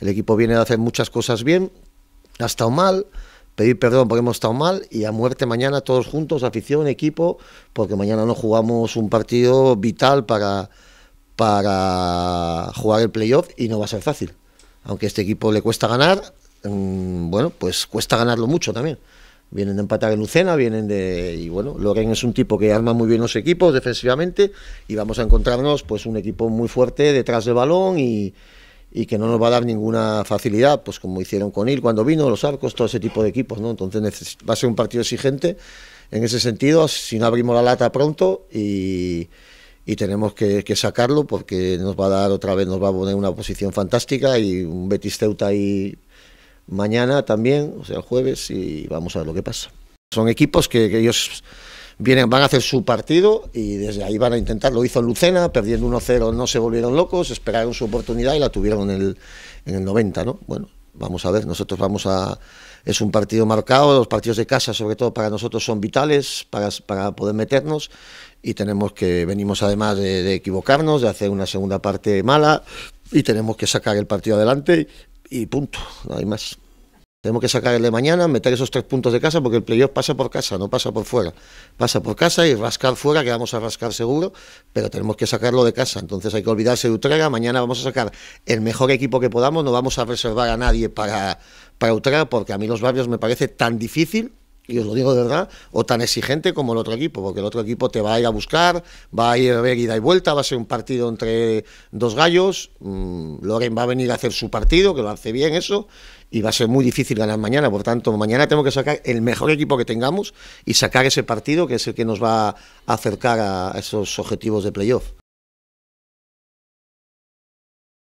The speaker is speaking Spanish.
El equipo viene de hacer muchas cosas bien, ha estado mal, pedir perdón porque hemos estado mal y a muerte mañana todos juntos, afición, equipo, porque mañana no jugamos un partido vital para, para jugar el playoff y no va a ser fácil. Aunque a este equipo le cuesta ganar, mm, bueno, pues cuesta ganarlo mucho también. Vienen de empatar en Lucena, vienen de... Y bueno, Loren es un tipo que arma muy bien los equipos defensivamente y vamos a encontrarnos pues un equipo muy fuerte detrás del balón y, y que no nos va a dar ninguna facilidad, pues como hicieron con él cuando vino, los arcos, todo ese tipo de equipos, ¿no? Entonces va a ser un partido exigente en ese sentido, si no abrimos la lata pronto y, tenemos que, sacarlo porque nos va a dar otra vez, nos va a poner una posición fantástica y un Betis Ceuta ahí mañana también, o sea, el jueves, y vamos a ver lo que pasa. Son equipos que ellos vienen, van a hacer su partido y desde ahí van a intentar. Lo hizo Lucena, perdiendo 1-0 no se volvieron locos, esperaron su oportunidad y la tuvieron en el, en 90, ¿no? Bueno, vamos a ver, nosotros vamos a... Es un partido marcado, los partidos de casa sobre todo para nosotros son vitales para, poder meternos y tenemos que, venimos además de, de equivocarnos, de hacer una segunda parte mala y tenemos que sacar el partido adelante y punto, no hay más. Tenemos que sacar el de mañana, meter esos tres puntos de casa, porque el playoff pasa por casa, no pasa por fuera. Pasa por casa y rascar fuera, que vamos a rascar seguro, pero tenemos que sacarlo de casa. Entonces hay que olvidarse de Utrera. Mañana vamos a sacar el mejor equipo que podamos, no vamos a reservar a nadie para, para Utrera, porque a mí los barrios me parece tan difícil y os lo digo de verdad, o tan exigente como el otro equipo, porque el otro equipo te va a ir a buscar, va a ir a ver ida y vuelta, va a ser un partido entre dos gallos, mm, Loren va a venir a hacer su partido, que lo hace bien eso, y va a ser muy difícil ganar mañana, por tanto, mañana tenemos que sacar el mejor equipo que tengamos y sacar ese partido que es el que nos va a acercar a esos objetivos de playoff.